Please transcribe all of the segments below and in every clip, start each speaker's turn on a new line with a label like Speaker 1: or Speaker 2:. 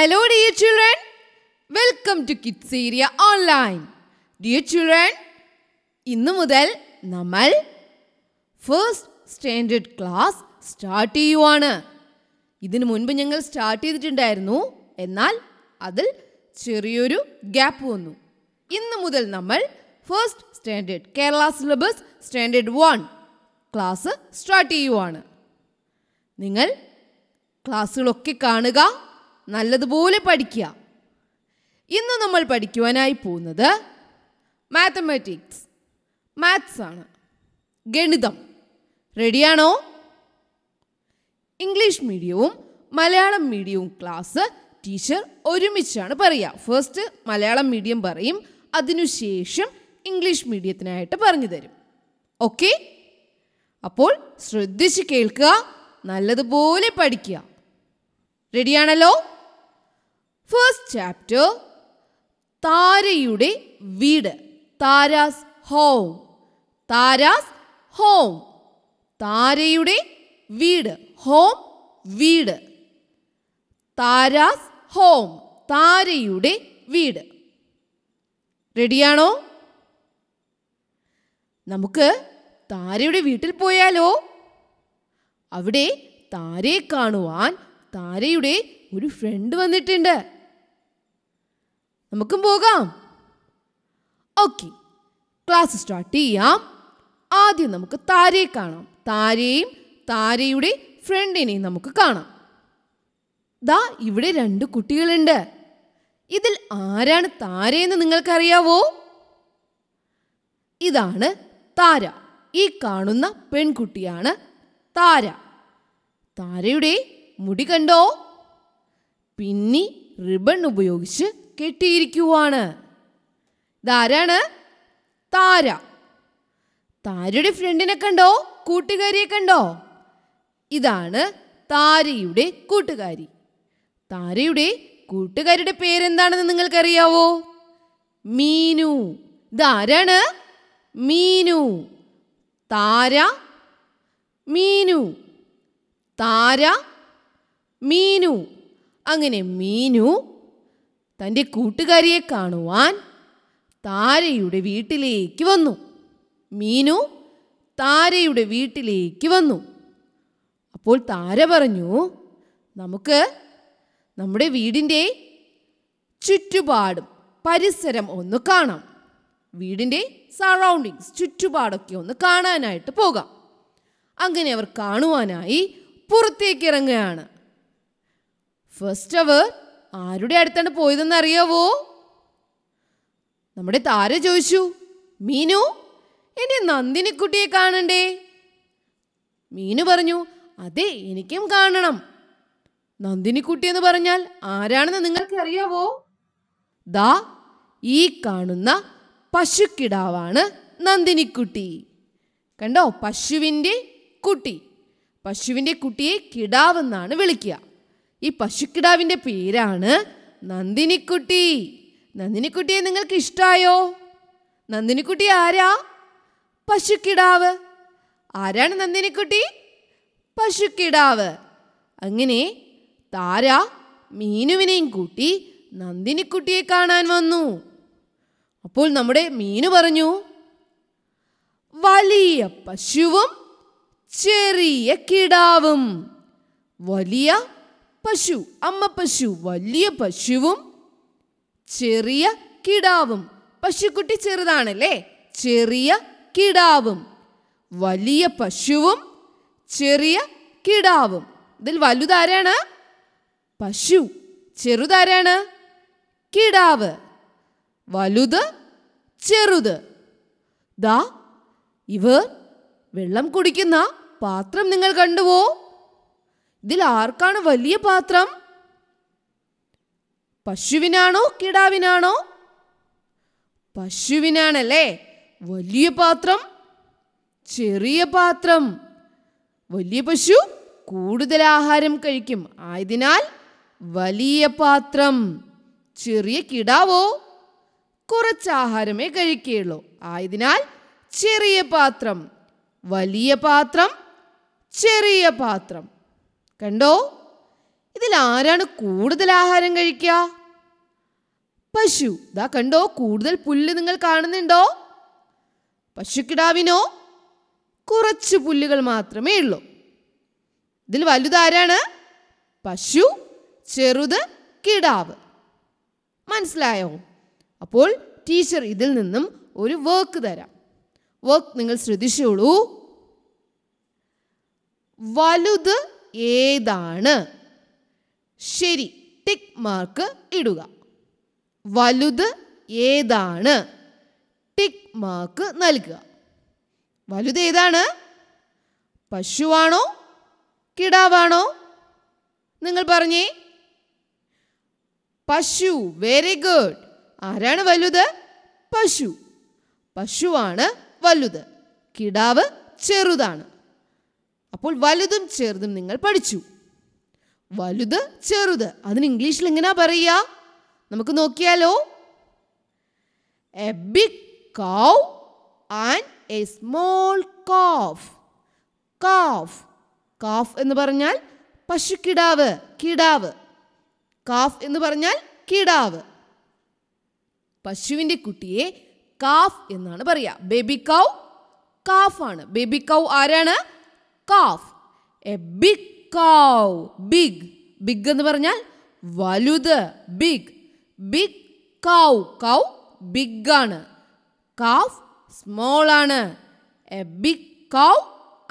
Speaker 1: Hello dear children, welcome to Kids Area Online. Dear children, ഇന്ന് മുതൽ നമ്മൾ first standard class start ചെയ്യുവാണ് ഇതിനു മുൻപ് ഞങ്ങൾ സ്റ്റാർട്ട് ചെയ്തിട്ടുണ്ടായിരുന്നു എന്നാൽ അതിൽ ചെറിയൊരു ഗ്യാപ്പ് വന്നു ഇന്ന് മുതൽ നമ്മൾ first standard Kerala syllabus standard one class start ചെയ്യുവാണ് നിങ്ങൾ ക്ലാസ്സുകളൊക്കെ കാണുക നല്ലതുപോലെ പഠിക്കുക ഇന്ന് നമ്മൾ പഠിക്കുവാനായി പോകുന്നത് മാത്തമാറ്റിക്സ് മാത്സ് ആണ് ഗണിതം റെഡിയാണോ ഇംഗ്ലീഷ് മീഡിയവും മലയാളം മീഡിയവും ക്ലാസ് ടീച്ചർ ഒരുമിച്ചാണ് പറയുക ഫസ്റ്റ് മലയാളം മീഡിയം പറയും അതിനുശേഷം ഇംഗ്ലീഷ് മീഡിയത്തിനായിട്ട് പറഞ്ഞു തരും ഓക്കെ അപ്പോൾ ശ്രദ്ധിച്ച് കേൾക്കുക നല്ലതുപോലെ പഠിക്കുക റെഡിയാണല്ലോ ഫസ്റ്റ് ചാപ്റ്റർ താരയുടെ വീട് താരാസ് ഹോം താരാസ് ഹോം താരയുടെ വീട് ഹോം വീട് താരാസ് ഹോം താരയുടെ വീട് റെഡിയാണോ നമുക്ക് താരയുടെ വീട്ടിൽ പോയാലോ അവിടെ താരയെ കാണുവാൻ താരയുടെ ഒരു ഫ്രണ്ട് വന്നിട്ടുണ്ട് നമുക്കും പോകാം ഓക്കെ ക്ലാസ് സ്റ്റാർട്ട് ചെയ്യാം ആദ്യം നമുക്ക് താരയെ കാണാം താരയും താരയുടെ ഫ്രണ്ടിനെയും നമുക്ക് കാണാം ദാ ഇവിടെ രണ്ട് കുട്ടികളുണ്ട് ഇതിൽ ആരാണ് താരയെന്ന് നിങ്ങൾക്കറിയാവോ ഇതാണ് താര ഈ കാണുന്ന പെൺകുട്ടിയാണ് താര താരയുടെ മുടി കണ്ടോ പിന്നി റിബൺ ഉപയോഗിച്ച് കെട്ടിയിരിക്കുവാണ് ഇതാരാണ് താര താരയുടെ ഫ്രണ്ടിനെ കണ്ടോ കൂട്ടുകാരിയെ കണ്ടോ ഇതാണ് താരയുടെ കൂട്ടുകാരി താരയുടെ കൂട്ടുകാരിയുടെ പേരെന്താണെന്ന് നിങ്ങൾക്കറിയാവോ മീനു ഇതാരാണ് മീനു താര മീനു താര മീനു അങ്ങനെ മീനു തൻ്റെ കൂട്ടുകാരിയെ കാണുവാൻ താരയുടെ വീട്ടിലേക്ക് വന്നു മീനു താരയുടെ വീട്ടിലേക്ക് വന്നു അപ്പോൾ താര പറഞ്ഞു നമുക്ക് നമ്മുടെ വീടിൻ്റെ ചുറ്റുപാടും പരിസരം ഒന്ന് കാണാം വീടിൻ്റെ സറൗണ്ടിങ്സ് ചുറ്റുപാടൊക്കെ ഒന്ന് കാണാനായിട്ട് പോകാം അങ്ങനെ അവർ കാണുവാനായി പുറത്തേക്ക് ഇറങ്ങുകയാണ് ഫസ്റ്റ് അവർ ആരുടെ അടുത്താണ് പോയതെന്ന് അറിയാവോ നമ്മുടെ താര ചോദിച്ചു മീനു എന്നെ നന്ദിനിക്കുട്ടിയെ കാണണ്ടേ മീനു പറഞ്ഞു അതെ എനിക്കും കാണണം നന്ദിനിക്കുട്ടി എന്ന് പറഞ്ഞാൽ ആരാണെന്ന് നിങ്ങൾക്ക് അറിയാവോ ദാ ഈ കാണുന്ന പശുക്കിടാവാണ് നന്ദിനിക്കുട്ടി കണ്ടോ പശുവിൻ്റെ കുട്ടി പശുവിൻ്റെ കുട്ടിയെ കിടാവെന്നാണ് വിളിക്കുക ഈ പശുക്കിടാവിൻ്റെ പേരാണ് നന്ദിനിക്കുട്ടി നന്ദിനിക്കുട്ടിയെ നിങ്ങൾക്ക് ഇഷ്ടമായോ നന്ദിനിക്കുട്ടി ആരാ പശുക്കിടാവ് ആരാണ് നന്ദിനിക്കുട്ടി പശുക്കിടാവ് അങ്ങനെ താര മീനുവിനെയും കൂട്ടി നന്ദിനിക്കുട്ടിയെ കാണാൻ വന്നു അപ്പോൾ നമ്മുടെ മീനു പറഞ്ഞു വലിയ പശുവും ചെറിയ കിടാവും വലിയ പശു അമ്മ പശു വലിയ പശുവും ചെറിയ കിടാവും പശുക്കുട്ടി ചെറുതാണല്ലേ ചെറിയ കിടാവും വലിയ പശുവും ചെറിയ കിടാവും ഇതിൽ വലുതാരാണ് പശു ചെറുതാരാണ് കിടാവ് വലുത് ചെറുത് ദാ ഇവർ വെള്ളം കുടിക്കുന്ന പാത്രം നിങ്ങൾ കണ്ടുവോ ഇതിൽ ആർക്കാണ് വലിയ പാത്രം പശുവിനാണോ കിടാവിനാണോ പശുവിനാണല്ലേ വലിയ പാത്രം ചെറിയ പാത്രം വലിയ പശു കൂടുതൽ ആഹാരം കഴിക്കും ആയതിനാൽ വലിയ പാത്രം ചെറിയ കിടാവോ കുറച്ച് ആഹാരമേ കഴിക്കുകയുള്ളൂ ആയതിനാൽ ചെറിയ പാത്രം വലിയ പാത്രം ചെറിയ പാത്രം കണ്ടോ ഇതിൽ ആരാണ് കൂടുതൽ ആഹാരം കഴിക്കുക പശു ദാ കണ്ടോ കൂടുതൽ പുല്ല് നിങ്ങൾ കാണുന്നുണ്ടോ പശുക്കിടാവിനോ കുറച്ച് പുല്ലുകൾ മാത്രമേ ഉള്ളൂ ഇതിൽ വലുതാരാണ് പശു ചെറുത് കിടാവ് മനസ്സിലായോ അപ്പോൾ ടീച്ചർ ഇതിൽ നിന്നും ഒരു വർക്ക് തരാം വർക്ക് നിങ്ങൾ ശ്രദ്ധിച്ചോളൂ വലുത് ഏതാണ് ശരി ടിക് മാർക്ക് ഇടുക വലുത് ഏതാണ് ടിക് മാർക്ക് നൽകുക വലുത് ഏതാണ് പശുവാണോ കിടാവാണോ നിങ്ങൾ പറഞ്ഞേ പശു വെരി ഗുഡ് ആരാണ് വലുത് പശു പശുവാണ് വലുത് കിടാവ് ചെറുതാണ് അപ്പോൾ വലുതും ചെറുതും നിങ്ങൾ പഠിച്ചു വലുത് ചെറുത് അതിന് ഇംഗ്ലീഷിൽ എങ്ങനെയാ പറയുക നമുക്ക് നോക്കിയാലോ a big cow and a small calf calf calf എന്ന് പറഞ്ഞാൽ പശു കിടാവ് കിടാവ് കാഫ് എന്ന് പറഞ്ഞാൽ കിടാവ് പശുവിൻ്റെ കുട്ടിയെ കാഫ് എന്നാണ് പറയുക ബേബി കൗ കാഫാണ് ബേബി കൗ ആരാണ് calf a big cow big big എന്ന് പറഞ്ഞാൽ വലുത് big big cow cow big ആണ് കാഫ് സ്മോൾ ആണ് a big cow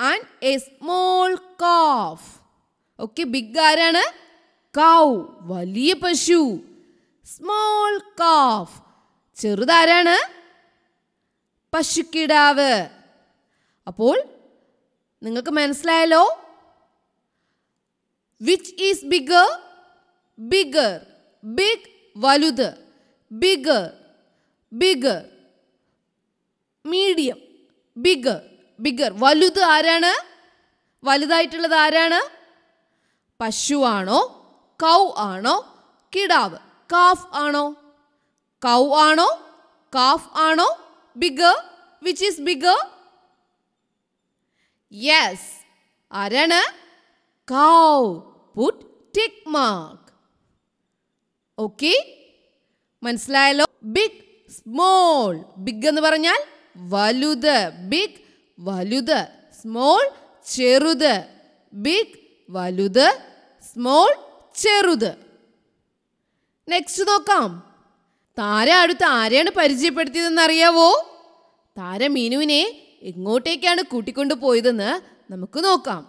Speaker 1: and a small calf okay big ആരാണ് കാവ് വലിയ പശു സ്മോൾ കാഫ് ചെറുതാരാണ് പശുക്കിടാവ് അപ്പോൾ നിങ്ങൾക്ക് മനസ്സിലായല്ലോ which is bigger bigger big വലുത് bigger bigger medium bigger bigger വലുത് ആരാണ് വലുതായിട്ടുള്ളത് ആരാണ് പശുവാണോ കൗ ആണോ കിടാവ് കാഫ് ആണോ കൗ ആണോ കാഫ് ആണോ bigger which is bigger Yes. ആരാണ് cow put tick mark okay മനസ്സിലായല്ലോ ബിഗ് സ്മോൾ ബിഗ് എന്ന് പറഞ്ഞാൽ വലുത് ബിഗ് വലുത് സ്മോൾ ചെറുത് ബിഗ് വലുത് സ്മോൾ ചെറുത് നെക്സ്റ്റ് നോക്കാം താര അടുത്ത് ആരെയാണ് പരിചയപ്പെടുത്തിയതെന്ന് അറിയാവോ താര മീനുവിനെ എങ്ങോട്ടേക്കാണ് കൂട്ടിക്കൊണ്ടു പോയതെന്ന് നമുക്ക് നോക്കാം